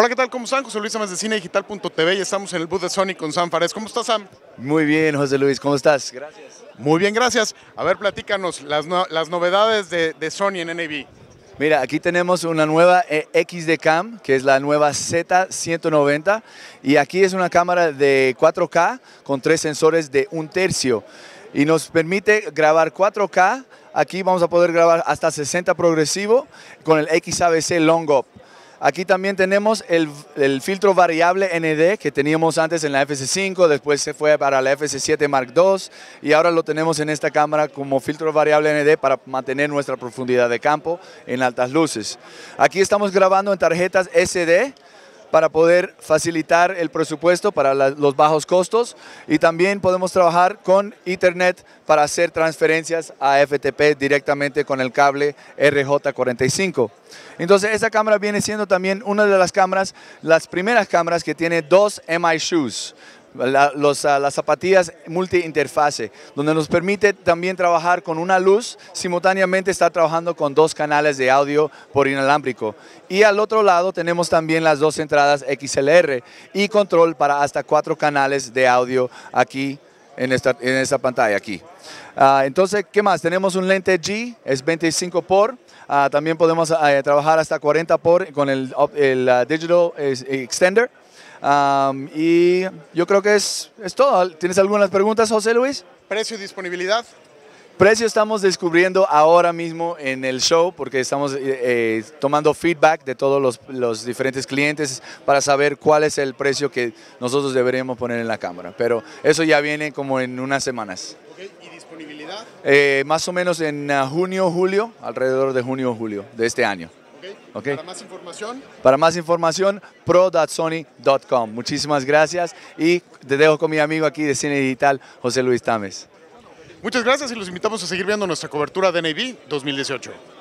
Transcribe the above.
Hola, ¿qué tal? ¿Cómo están? José Luis Amas de cinedigital.tv y estamos en el booth de Sony con Sam Fares. ¿Cómo estás, Sam? Muy bien, José Luis, ¿cómo estás? Gracias. Muy bien, gracias. A ver, platícanos las, novedades de, Sony en NAB. Mira, aquí tenemos una nueva eh, XD Cam, que es la nueva Z190, y aquí es una cámara de 4K con tres sensores de un tercio, y nos permite grabar 4K, aquí vamos a poder grabar hasta 60 progresivo con el XABC Long Up. Aquí también tenemos el, filtro variable ND que teníamos antes en la FC5, después se fue para la FC7 Mark II y ahora lo tenemos en esta cámara como filtro variable ND para mantener nuestra profundidad de campo en altas luces. Aquí estamos grabando en tarjetas SD para poder facilitar el presupuesto para los bajos costos y también podemos trabajar con internet para hacer transferencias a FTP directamente con el cable RJ45. Entonces esta cámara viene siendo también una de las cámaras, las primeras cámaras que tiene dos MI shoes los, ah, las zapatillas multiinterfase, donde nos permite también trabajar con una luz, simultáneamente está trabajando con dos canales de audio por inalámbrico. Y al otro lado tenemos también las dos entradas XLR y control para hasta cuatro canales de audio aquí en esta, pantalla aquí. Ah, entonces, ¿qué más? Tenemos un lente G, es 25 por. Ah, también podemos eh, trabajar hasta 40 por con el, el Digital Extender y yo creo que es, es todo. ¿Tienes algunas preguntas, José Luis? Precio y disponibilidad. Precio estamos descubriendo ahora mismo en el show porque estamos eh, eh, tomando feedback de todos los, diferentes clientes para saber cuál es el precio que nosotros deberíamos poner en la cámara. Pero eso ya viene como en unas semanas. ¿Y disponibilidad? Eh, más o menos en ah, junio, julio, alrededor de junio, julio de este año. Para más información. Para pro.sony.com. Muchísimas gracias y te dejo con mi amigo aquí de Cine Digital, José Luis Tames. Muchas gracias y los invitamos a seguir viendo nuestra cobertura de NAB 2018.